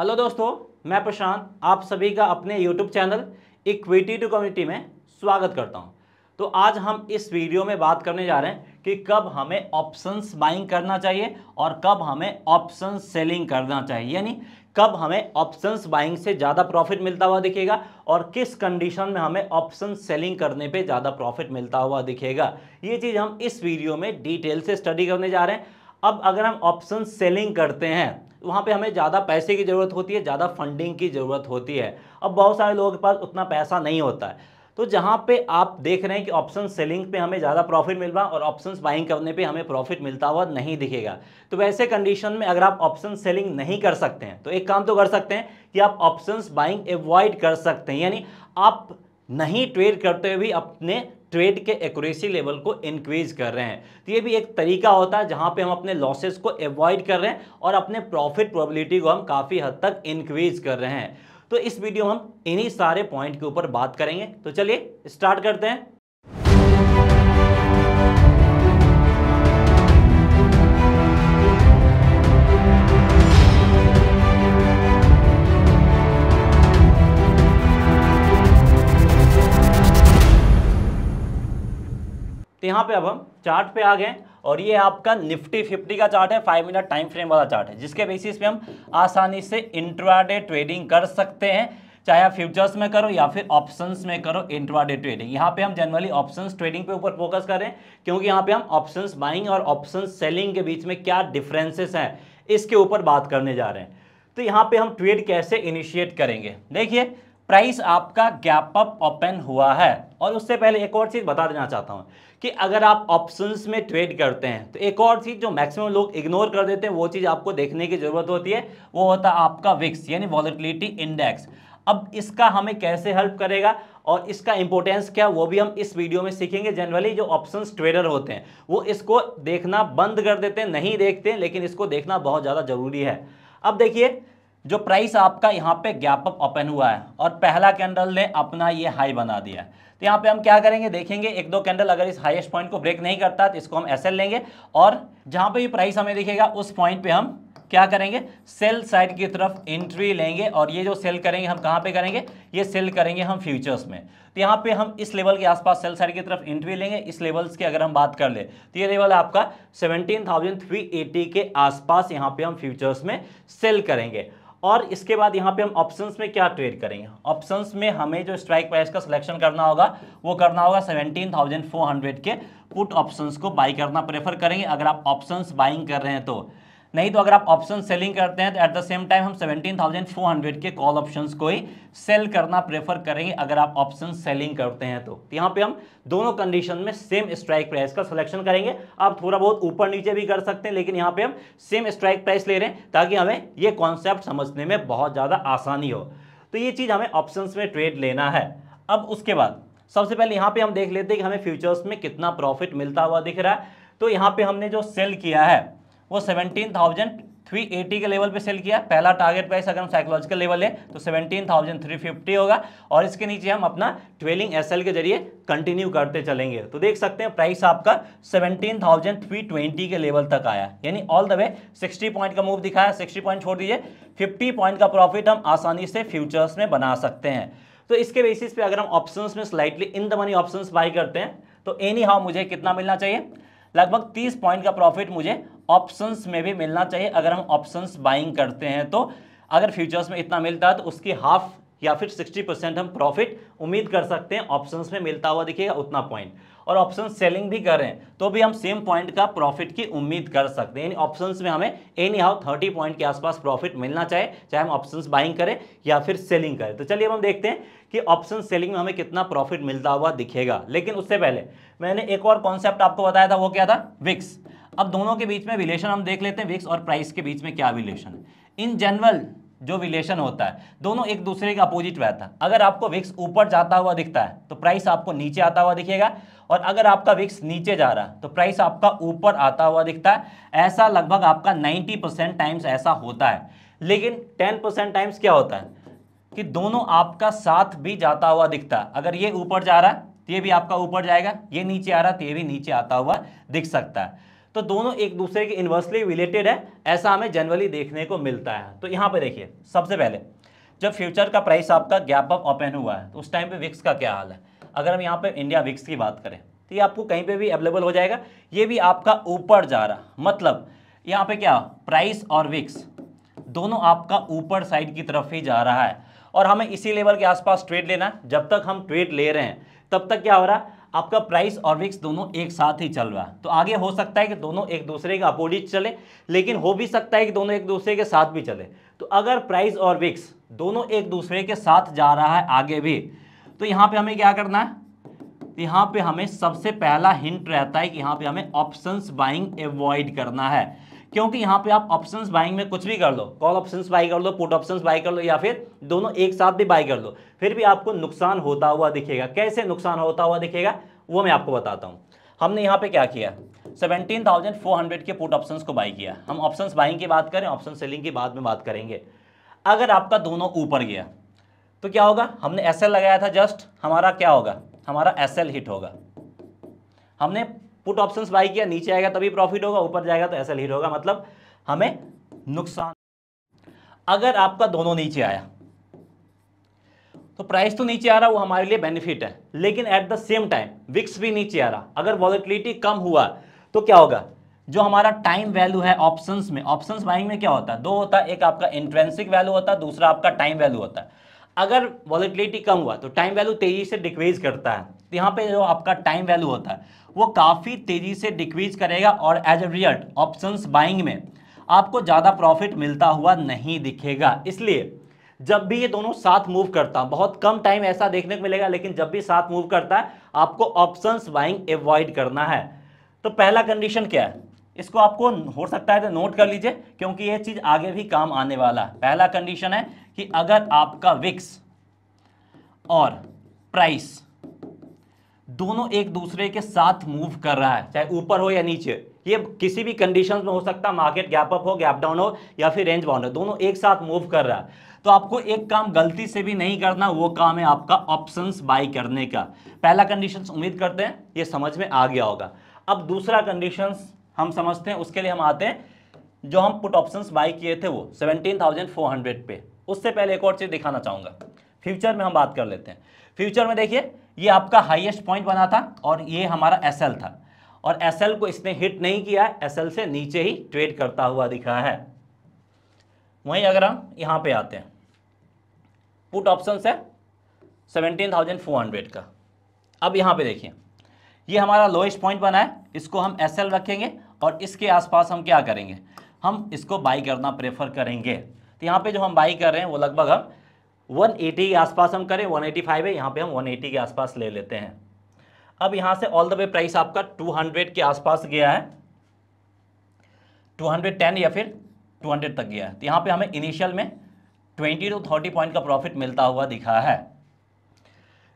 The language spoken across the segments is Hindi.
हेलो दोस्तों मैं प्रशांत आप सभी का अपने YouTube channel equity to community में स्वागत करता हूं तो आज हम इस वीडियो में बात करने जा रहे हैं कि कब हमें ऑप्शंस बाइंग करना चाहिए और कब हमें ऑप्शन सेलिंग करना चाहिए यानी कब हमें ऑप्शंस बाइंग से ज़्यादा प्रॉफिट मिलता हुआ दिखेगा और किस कंडीशन में हमें ऑप्शन सेलिंग करने पे ज़्यादा प्रॉफिट मिलता हुआ दिखेगा ये चीज़ हम इस वीडियो में डिटेल से स्टडी करने जा रहे हैं अब अगर हम ऑप्शन सेलिंग करते हैं तो वहाँ पे हमें ज़्यादा पैसे की ज़रूरत होती है ज़्यादा फंडिंग की ज़रूरत होती है अब बहुत सारे लोगों के पास उतना पैसा नहीं होता है तो जहाँ पे आप देख रहे हैं कि ऑप्शन सेलिंग पे हमें ज़्यादा प्रॉफिट मिल रहा और ऑप्शन बाइंग करने पे हमें प्रॉफिट मिलता हुआ नहीं दिखेगा तो वैसे कंडीशन में अगर आप ऑप्शन सेलिंग नहीं कर सकते हैं तो एक काम तो कर सकते हैं कि आप ऑप्शन बाइंग एवॉइड कर सकते हैं यानी आप नहीं ट्रेड करते हुए भी अपने ट्रेड के एक्यूरेसी लेवल को इंक्रीज कर रहे हैं तो ये भी एक तरीका होता है जहां पे हम अपने लॉसेस को अवॉइड कर रहे हैं और अपने प्रॉफिट प्रोबेबिलिटी को हम काफ़ी हद तक इंक्रीज कर रहे हैं तो इस वीडियो हम इन्हीं सारे पॉइंट के ऊपर बात करेंगे तो चलिए स्टार्ट करते हैं तो यहाँ पे अब हम चार्ट पे आ गए और ये आपका निफ्टी फिफ्टी का चार्ट है फाइव मिनट टाइम फ्रेम वाला चार्ट है जिसके बेसिस पे हम आसानी से इंट्राडे ट्रेडिंग कर सकते हैं चाहे आप फ्यूचर्स में करो या फिर ऑप्शंस में करो इंट्राडे ट्रेडिंग यहाँ पे हम जनरली ऑप्शंस ट्रेडिंग पे ऊपर फोकस करें क्योंकि यहाँ पे हम ऑप्शंस बाइंग और ऑप्शंस सेलिंग के बीच में क्या डिफरेंसेस हैं इसके ऊपर बात करने जा रहे हैं तो यहाँ पे हम ट्रेड कैसे इनिशिएट करेंगे देखिए प्राइस आपका गैप अप ओपन हुआ है और उससे पहले एक और चीज़ बता देना चाहता हूँ कि अगर आप ऑप्शंस में ट्रेड करते हैं तो एक और चीज़ जो मैक्सिमम लोग इग्नोर कर देते हैं वो चीज़ आपको देखने की ज़रूरत होती है वो होता है आपका विक्स यानी वॉलिटिलिटी इंडेक्स अब इसका हमें कैसे हेल्प करेगा और इसका इंपॉर्टेंस क्या वो भी हम इस वीडियो में सीखेंगे जनरली जो ऑप्शंस ट्रेडर होते हैं वो इसको देखना बंद कर देते हैं नहीं देखते हैं लेकिन इसको देखना बहुत ज़्यादा ज़रूरी है अब देखिए जो प्राइस आपका यहाँ पे गैप अप ओपन हुआ है और पहला कैंडल ने अपना ये हाई बना दिया है तो यहाँ पे हम क्या करेंगे देखेंगे एक दो कैंडल अगर इस हाईएस्ट पॉइंट को ब्रेक नहीं करता तो इसको हम एस लेंगे और जहाँ पे ये प्राइस हमें दिखेगा उस पॉइंट पे हम क्या करेंगे सेल साइड की तरफ एंट्री लेंगे और ये जो सेल करेंगे हम कहाँ पे करेंगे ये सेल करेंगे हम फ्यूचर्स में तो यहाँ पे हम इस लेवल के आसपास सेल साइड की तरफ एंट्री लेंगे इस लेवल्स की अगर हम बात कर ले तो ये लेवल आपका 17,380 के आसपास यहाँ पे हम फ्यूचर्स में सेल करेंगे और इसके बाद यहाँ पे हम ऑप्शंस में क्या ट्रेड करेंगे ऑप्शंस में हमें जो स्ट्राइक प्राइस का सिलेक्शन करना होगा वो करना होगा 17,400 के पुट ऑप्शंस को बाई करना प्रेफर करेंगे अगर आप ऑप्शंस बाइंग कर रहे हैं तो नहीं तो अगर आप ऑप्शन सेलिंग करते हैं तो एट द सेम टाइम हम 17,400 के कॉल ऑप्शंस को ही सेल करना प्रेफर करेंगे अगर आप ऑप्शन सेलिंग करते हैं तो।, तो यहाँ पे हम दोनों कंडीशन में सेम स्ट्राइक प्राइस का सिलेक्शन करेंगे आप थोड़ा बहुत ऊपर नीचे भी कर सकते हैं लेकिन यहाँ पे हम सेम स्ट्राइक प्राइस ले रहे हैं ताकि हमें ये कॉन्सेप्ट समझने में बहुत ज़्यादा आसानी हो तो ये चीज़ हमें ऑप्शन में ट्रेड लेना है अब उसके बाद सबसे पहले यहाँ पर हम देख लेते हैं कि हमें फ्यूचर्स में कितना प्रॉफिट मिलता हुआ दिख रहा है तो यहाँ पर हमने जो सेल किया है वो सेवनटीन थाउजेंड थ्री एटी के लेवल पे सेल किया पहला टारगेट प्राइस अगर हम साइकोलॉजिकल लेवल है तो सेवनटीन थाउजेंड थ्री फिफ्टी होगा और इसके नीचे हम अपना ट्वेलिंग एस के जरिए कंटिन्यू करते चलेंगे तो देख सकते हैं प्राइस आपका सेवनटीन थाउजेंड थ्री ट्वेंटी के लेवल तक आया यानी all the way sixty point का मूव दिखाया सिक्सटी पॉइंट छोड़ दीजिए फिफ्टी पॉइंट का प्रॉफिट हम आसानी से फ्यूचर्स में बना सकते हैं तो इसके बेसिस पे अगर हम ऑप्शंस में slightly in the money options buy करते हैं तो एनी हाउ मुझे कितना मिलना चाहिए लगभग 30 पॉइंट का प्रॉफिट मुझे ऑप्शंस में भी मिलना चाहिए अगर हम ऑप्शंस बाइंग करते हैं तो अगर फ्यूचर्स में इतना मिलता है तो उसकी हाफ या फिर 60 परसेंट हम प्रॉफिट उम्मीद कर सकते हैं ऑप्शंस में मिलता हुआ दिखेगा उतना पॉइंट और ऑप्शन सेलिंग भी करें तो भी हम सेम पॉइंट का प्रॉफिट की उम्मीद कर सकते हैं यानी ऑप्शंस में हमें एनी हाउ थर्टी पॉइंट के आसपास प्रॉफिट मिलना चाहिए चाहे हम ऑप्शंस बाइंग करें या फिर सेलिंग करें तो चलिए अब हम देखते हैं कि ऑप्शन सेलिंग में हमें कितना प्रॉफिट मिलता हुआ दिखेगा लेकिन उससे पहले मैंने एक और कॉन्सेप्ट आपको बताया था वो क्या था विक्स अब दोनों के बीच में रिलेशन हम देख लेते हैं विक्स और प्राइस के बीच में क्या रिलेशन इन जनरल जो रिलेशन होता है दोनों एक दूसरे के अपोजिट रहता है अगर आपको विक्स ऊपर जाता हुआ दिखता है तो प्राइस आपको नीचे आता हुआ दिखेगा और अगर आपका विक्स नीचे जा रहा है तो प्राइस आपका ऊपर आता हुआ दिखता है ऐसा लगभग आपका 90 परसेंट टाइम्स ऐसा होता है लेकिन 10 परसेंट टाइम्स क्या होता है कि दोनों आपका साथ भी जाता हुआ दिखता है अगर ये ऊपर जा रहा है तो ये भी आपका ऊपर जाएगा ये नीचे आ रहा है तो ये भी नीचे आता हुआ दिख सकता है तो दोनों एक दूसरे के इन्वर्सली रिलेटेड है ऐसा हमें जनरली देखने को मिलता है तो यहाँ पर देखिए सबसे पहले जब फ्यूचर का प्राइस आपका गैप अप ओपन हुआ है तो उस टाइम पे विक्स का क्या हाल है अगर हम यहाँ पे इंडिया विक्स की बात करें तो ये आपको कहीं पे भी अवेलेबल हो जाएगा ये भी आपका ऊपर जा रहा मतलब यहाँ पे क्या प्राइस और विक्स दोनों आपका ऊपर साइड की तरफ ही जा रहा है और हमें इसी लेवल के आसपास ट्रेड लेना है जब तक हम ट्रेड ले रहे हैं तब तक क्या हो रहा है आपका प्राइस और विक्स दोनों एक साथ ही चल रहा है तो आगे हो सकता है कि दोनों एक दूसरे के अपोजिट चले लेकिन हो भी सकता है कि दोनों एक दूसरे के साथ भी चले तो अगर प्राइस और विक्स दोनों एक दूसरे के साथ जा रहा है आगे भी तो यहाँ पे हमें क्या करना है तो यहाँ पे हमें सबसे पहला हिंट रहता है कि यहाँ पे हमें ऑप्शंस बाइंग एवॉइड करना है क्योंकि यहाँ पे आप ऑप्शंस बाइंग में कुछ भी कर लो कॉल ऑप्शंस बाई कर लो पुट ऑप्शंस बाई कर लो या फिर दोनों एक साथ भी बाई कर लो फिर भी आपको नुकसान होता हुआ दिखेगा कैसे नुकसान होता हुआ दिखेगा वो मैं आपको बताता हूँ हमने यहाँ पे क्या किया 17,400 के पुट ऑप्शंस को बाई किया हम ऑप्शंस बाइंग की बात करें ऑप्शन सेलिंग की बाद में बात करेंगे अगर आपका दोनों ऊपर गया तो क्या होगा हमने एस लगाया था जस्ट हमारा क्या होगा हमारा एस हिट होगा हमने पुट ऑप्शंस बाई किया नीचे आएगा तभी प्रॉफिट होगा ऊपर जाएगा तो ऐसा ही होगा मतलब हमें नुकसान अगर आपका दोनों नीचे आया तो प्राइस तो नीचे आ रहा वो हमारे लिए बेनिफिट है लेकिन at the same time wicks भी नीचे आ रहा अगर वॉलिटिलिटी कम हुआ तो क्या होगा जो हमारा टाइम वैल्यू है ऑप्शंस में ऑप्शंस बाइंग में क्या होता है दो होता है एक आपका इंट्रेंसिक वैल्यू होता है दूसरा आपका टाइम वैल्यू होता है अगर वॉलेटिलिटी कम हुआ तो टाइम वैल्यू तेज़ी से डिक्रीज करता है तो यहाँ पे जो आपका टाइम वैल्यू होता है वो काफ़ी तेज़ी से डिक्रीज करेगा और as a result options buying में आपको ज़्यादा प्रॉफिट मिलता हुआ नहीं दिखेगा इसलिए जब भी ये दोनों साथ मूव करता बहुत कम टाइम ऐसा देखने को मिलेगा लेकिन जब भी साथ मूव करता है आपको ऑप्शंस बाइंग एवॉइड करना है तो पहला कंडीशन क्या है इसको आपको हो सकता है तो नोट कर लीजिए क्योंकि ये चीज़ आगे भी काम आने वाला है पहला कंडीशन है कि अगर आपका विक्स और प्राइस दोनों एक दूसरे के साथ मूव कर रहा है चाहे ऊपर हो या नीचे ये किसी भी कंडीशन में हो सकता है मार्केट गैप अप हो गैप डाउन हो या फिर रेंज बाउंड हो दोनों एक साथ मूव कर रहा है तो आपको एक काम गलती से भी नहीं करना वो काम है आपका ऑप्शंस बाई करने का पहला कंडीशंस उम्मीद करते हैं ये समझ में आ गया होगा अब दूसरा कंडीशंस हम समझते हैं उसके लिए हम आते हैं जो हम पुट ऑप्शंस बाई किए थे वो सेवनटीन थाउजेंड फोर हंड्रेड पे उससे पहले एक और चीज़ दिखाना चाहूँगा फ्यूचर में हम बात कर लेते हैं फ्यूचर में देखिए ये आपका हाईएस्ट पॉइंट बना था और ये हमारा एस था और एस को इसने हिट नहीं किया एस से नीचे ही ट्रेड करता हुआ दिखा है वहीं अगर हम यहाँ पे आते हैं पुट ऑप्शन है हंड्रेड का अब यहाँ पे देखिए ये हमारा लोएस्ट पॉइंट बना है इसको हम एस रखेंगे और इसके आसपास हम क्या करेंगे हम इसको बाई करना प्रेफर करेंगे तो यहाँ पे जो हम बाई कर रहे हैं वो लगभग हम 180 के आसपास हम करें 185 है यहाँ पे हम 180 के आसपास ले लेते हैं अब यहाँ से ऑल द वे प्राइस आपका 200 के आसपास गया है 210 या फिर 200 तक गया है तो यहाँ पे हमें इनिशियल में 20 टू 30 पॉइंट का प्रॉफिट मिलता हुआ दिखा है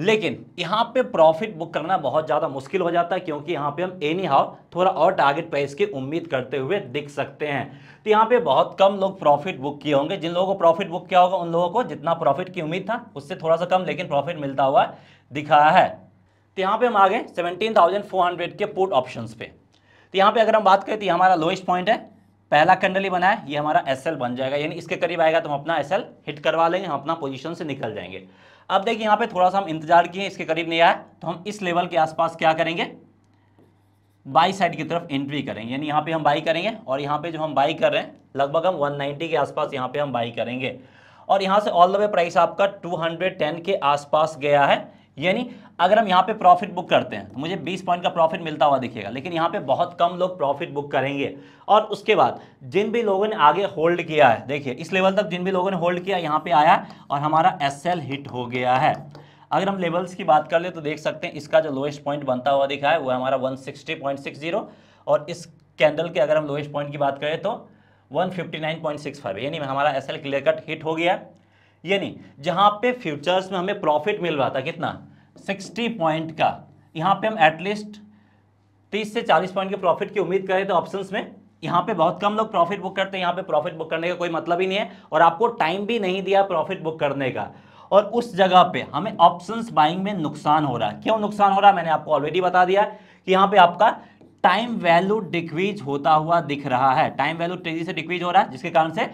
लेकिन यहाँ पे प्रॉफिट बुक करना बहुत ज़्यादा मुश्किल हो जाता है क्योंकि यहाँ पे हम एनी हाउ थोड़ा और टारगेट प्राइस की उम्मीद करते हुए दिख सकते हैं तो यहाँ पे बहुत कम लोग प्रॉफिट बुक किए होंगे जिन लोगों को प्रॉफिट बुक किया होगा उन लोगों को जितना प्रॉफिट की उम्मीद था उससे थोड़ा सा कम लेकिन प्रॉफिट मिलता हुआ दिखाया है तो यहाँ पर हम आ गए सेवनटीन के पुट ऑप्शन पे तो यहाँ पे अगर हम बात करें तो हमारा लोएस्ट पॉइंट है पहला कैंडल ही बना है ये हमारा एस बन जाएगा यानी इसके करीब आएगा तो हम अपना एस हिट करवा लेंगे हम अपना पोजिशन से निकल जाएंगे अब देखिए यहां पे थोड़ा सा हम इंतजार किए इसके करीब नहीं आया तो हम इस लेवल के आसपास क्या करेंगे बाई साइड की तरफ एंट्री करेंगे यानी यहां पे हम बाई करेंगे और यहां पे जो हम बाई कर रहे हैं लगभग हम 190 के आसपास यहां पे हम बाई करेंगे और यहां से ऑल द वे प्राइस आपका 210 के आसपास गया है यानी अगर हम यहाँ पे प्रॉफिट बुक करते हैं तो मुझे 20 पॉइंट का प्रॉफिट मिलता हुआ दिखेगा लेकिन यहाँ पे बहुत कम लोग प्रॉफिट बुक करेंगे और उसके बाद जिन भी लोगों ने आगे होल्ड किया है देखिए इस लेवल तक जिन भी लोगों ने होल्ड किया यहाँ पे आया और हमारा एस हिट हो गया है अगर हम लेवल्स की बात कर ले तो देख सकते हैं इसका जो लोएस्ट पॉइंट बनता हुआ दिखा है वो हमारा वन और इस कैंडल के अगर हम लोएस्ट पॉइंट की बात करें तो वन यानी हमारा एस क्लियर कट हिट हो गया यानी जहाँ पे फ्यूचर्स में हमें प्रॉफिट मिल रहा था कितना सिक्सटी पॉइंट का यहाँ पे हम एटलीस्ट तीस से चालीस पॉइंट के प्रॉफिट की उम्मीद करें तो ऑप्शन में यहाँ पे बहुत कम लोग प्रॉफिट बुक करते हैं यहाँ पे प्रॉफिट बुक करने का कोई मतलब ही नहीं है और आपको टाइम भी नहीं दिया प्रॉफिट बुक करने का और उस जगह पे हमें ऑप्शंस बाइंग में नुकसान हो रहा है क्यों नुकसान हो रहा है मैंने आपको ऑलरेडी बता दिया कि यहाँ पे आपका टाइम वैल्यू डिक्रीज होता हुआ दिख रहा है टाइम वैल्यू तेजी से डिक्रीज हो रहा है जिसके कारण से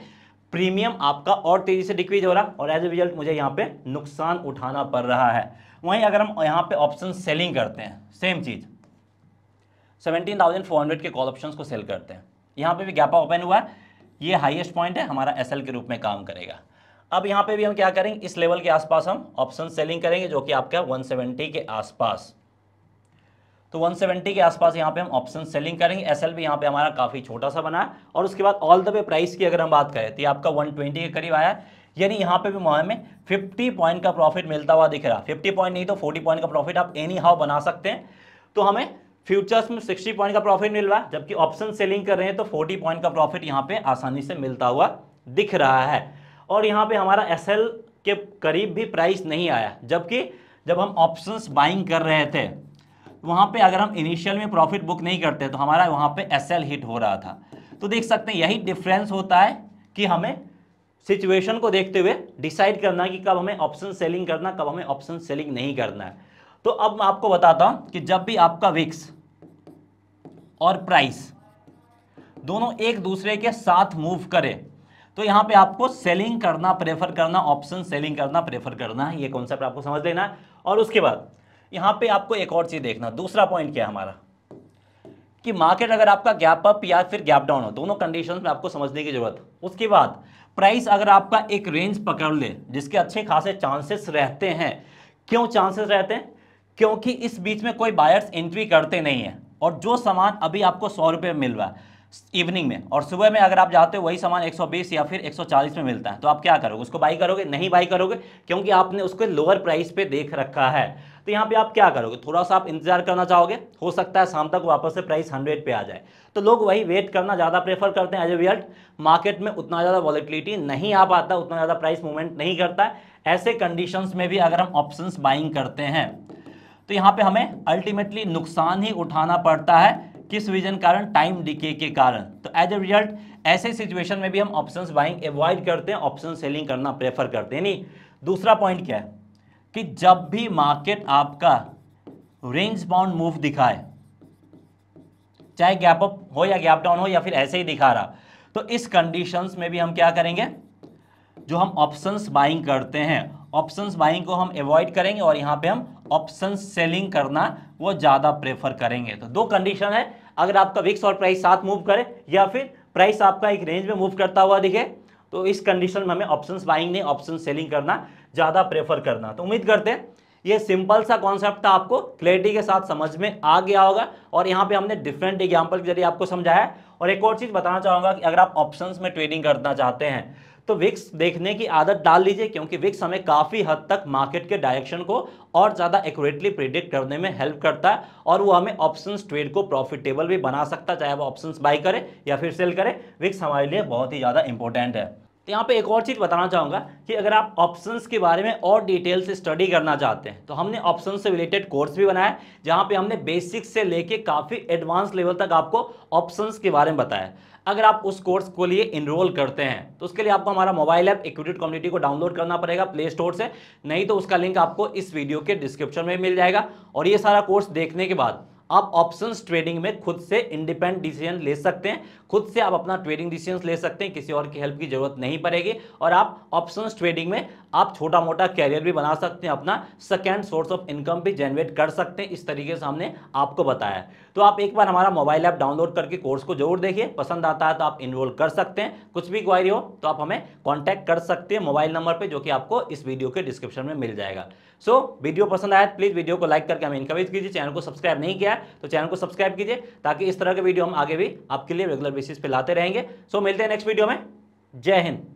प्रीमियम आपका और तेजी से डिक्रीज हो रहा और एज ए रिजल्ट मुझे यहाँ पे नुकसान उठाना पड़ रहा है वहीं अगर हम यहाँ पे ऑप्शन सेलिंग करते हैं सेम चीज़ सेवेंटीन थाउजेंड फोर हंड्रेड के कॉल ऑप्शन को सेल करते हैं यहाँ पे भी गैप ओपन हुआ है ये हाईएस्ट पॉइंट है हमारा एसएल के रूप में काम करेगा अब यहाँ पे भी हम क्या करेंगे इस लेवल के आसपास हम ऑप्शन सेलिंग करेंगे जो कि आपका वन के आसपास तो 170 के आसपास यहाँ पे हम ऑप्शन सेलिंग करेंगे एस एल भी यहाँ पे हमारा काफ़ी छोटा सा बना है और उसके बाद ऑल द वे प्राइस की अगर हम बात करें तो आपका 120 के करीब आया है यानी यहाँ पे भी मुहाने में 50 पॉइंट का प्रॉफिट मिलता हुआ दिख रहा 50 पॉइंट नहीं तो 40 पॉइंट का प्रॉफिट आप एनी हाउ बना सकते हैं तो हमें फ्यूचर्स में 60 पॉइंट का प्रॉफिट मिल रहा है जबकि ऑप्शन सेलिंग कर रहे हैं तो 40 पॉइंट का प्रॉफिट यहाँ पे आसानी से मिलता हुआ दिख रहा है और यहाँ पे हमारा एस के करीब भी प्राइस नहीं आया जबकि जब हम ऑप्शन बाइंग कर रहे थे वहाँ पर अगर हम इनिशियल में प्रॉफिट बुक नहीं करते तो हमारा वहाँ पर एस हिट हो रहा था तो देख सकते हैं यही डिफरेंस होता है कि हमें सिचुएशन को देखते हुए डिसाइड करना कि कब हमें ऑप्शन सेलिंग करना कब हमें ऑप्शन सेलिंग नहीं करना है तो अब मैं आपको बताता हूं कि जब भी आपका विक्स और प्राइस दोनों एक दूसरे के साथ मूव करें तो यहाँ पे आपको सेलिंग करना प्रेफर करना ऑप्शन सेलिंग करना प्रेफर करना है ये कॉन्सेप्ट आपको समझ लेना है और उसके बाद यहाँ पे आपको एक और चीज़ देखना दूसरा पॉइंट क्या है हमारा कि मार्केट अगर आपका गैप अप या फिर गैप डाउन हो दोनों कंडीशन में आपको समझने की जरूरत उसके बाद प्राइस अगर आपका एक रेंज पकड़ ले जिसके अच्छे खासे चांसेस रहते हैं क्यों चांसेस रहते हैं क्योंकि इस बीच में कोई बायर्स एंट्री करते नहीं है और जो सामान अभी आपको सौ रुपये मिल रहा है इवनिंग में और सुबह में अगर आप जाते हो वही सामान 120 या फिर 140 में मिलता है तो आप क्या करोगे उसको बाई करोगे नहीं बाई करोगे क्योंकि आपने उसको लोअर प्राइस पे देख रखा है तो यहाँ पे आप क्या करोगे थोड़ा सा आप इंतजार करना चाहोगे हो सकता है शाम तक वापस से प्राइस हंड्रेड पे आ जाए तो लोग वही वेट करना ज़्यादा प्रेफर करते हैं एज ए रिजल्ट मार्केट में उतना ज़्यादा वॉलिटिलिटी नहीं आ पाता उतना ज़्यादा प्राइस मूवमेंट नहीं करता ऐसे कंडीशन में भी अगर हम ऑप्शन बाइंग करते हैं तो यहाँ पे हमें अल्टीमेटली नुकसान ही उठाना पड़ता है किस रीजन कारण टाइम डिके के कारण तो एज ए रिजल्ट ऐसे सिचुएशन में भी हम ऑप्शन बाइंग एवॉइड करते हैं ऑप्शन सेलिंग करना प्रेफर करते हैं नहीं दूसरा पॉइंट क्या है कि जब भी मार्केट आपका रेंज बाउंड मूव दिखाए चाहे गैप अप हो या गैप डाउन हो या फिर ऐसे ही दिखा रहा तो इस कंडीशंस में भी हम क्या करेंगे जो हम ऑप्शंस बाइंग करते हैं ऑप्शंस बाइंग को हम अवॉइड करेंगे और यहां पे हम ऑप्शन सेलिंग करना वो ज़्यादा प्रेफर करेंगे तो दो कंडीशन है अगर आपका विक्स और प्राइस साथ मूव करे या फिर प्राइस आपका एक रेंज में मूव करता हुआ दिखे तो इस कंडीशन में हमें ऑप्शन बाइंग नहीं ऑप्शन सेलिंग करना ज़्यादा प्रेफर करना तो उम्मीद करते हैं ये सिंपल सा कॉन्सेप्ट था आपको क्लैरिटी के साथ समझ में आ गया होगा और यहाँ पे हमने डिफरेंट एग्जांपल के जरिए आपको समझाया और एक और चीज़ बताना चाहूँगा कि अगर आप ऑप्शंस में ट्रेडिंग करना चाहते हैं तो विक्स देखने की आदत डाल लीजिए क्योंकि विक्स हमें काफ़ी हद तक मार्केट के डायरेक्शन को और ज़्यादा एक्यूरेटली प्रिडिक्ट करने में हेल्प करता है और वो हमें ऑप्शन ट्रेड को प्रॉफिटेबल भी बना सकता है चाहे वो ऑप्शन बाई करे या फिर सेल करे विक्स हमारे लिए बहुत ही ज़्यादा इंपॉर्टेंट है तो यहाँ पे एक और चीज़ बताना चाहूँगा कि अगर आप ऑप्शंस के बारे में और डिटेल से स्टडी करना चाहते हैं तो हमने ऑप्शन से रिलेटेड कोर्स भी बनाया जहाँ पे हमने बेसिक से लेके काफ़ी एडवांस लेवल तक आपको ऑप्शंस के बारे में बताया अगर आप उस कोर्स को लिए इनरोल करते हैं तो उसके लिए आपको हमारा मोबाइल ऐप इक्विटेड कम्युनिटी को डाउनलोड करना पड़ेगा प्ले स्टोर से नहीं तो उसका लिंक आपको इस वीडियो के डिस्क्रिप्शन में मिल जाएगा और ये सारा कोर्स देखने के बाद आप ऑप्शन ट्रेडिंग में खुद से इंडिपेंडेंट डिसीजन ले सकते हैं खुद से आप अपना ट्रेडिंग डिसीजन ले सकते हैं किसी और की हेल्प की जरूरत नहीं पड़ेगी और आप ऑप्शन ट्रेडिंग में आप छोटा मोटा कैरियर भी बना सकते हैं अपना सेकेंड सोर्स ऑफ इनकम भी जनरेट कर सकते हैं इस तरीके से हमने आपको बताया तो आप एक बार हमारा मोबाइल ऐप डाउनलोड करके कोर्स को जरूर देखिए पसंद आता है तो आप इनरोल कर सकते हैं कुछ भी क्वारी हो तो आप हमें कॉन्टैक्ट कर सकते हैं मोबाइल नंबर पर जो कि आपको इस वीडियो के डिस्क्रिप्शन में मिल जाएगा सो so, वीडियो पसंद आया प्लीज़ वीडियो तो को लाइक करके हमें इनकरेज कीजिए चैनल को सब्सक्राइब नहीं किया है तो चैनल को सब्सक्राइब कीजिए ताकि इस तरह के वीडियो हम आगे भी आपके लिए रेगुलर बेसिस पे लाते रहेंगे सो मिलते हैं नेक्स्ट वीडियो में जय हिंद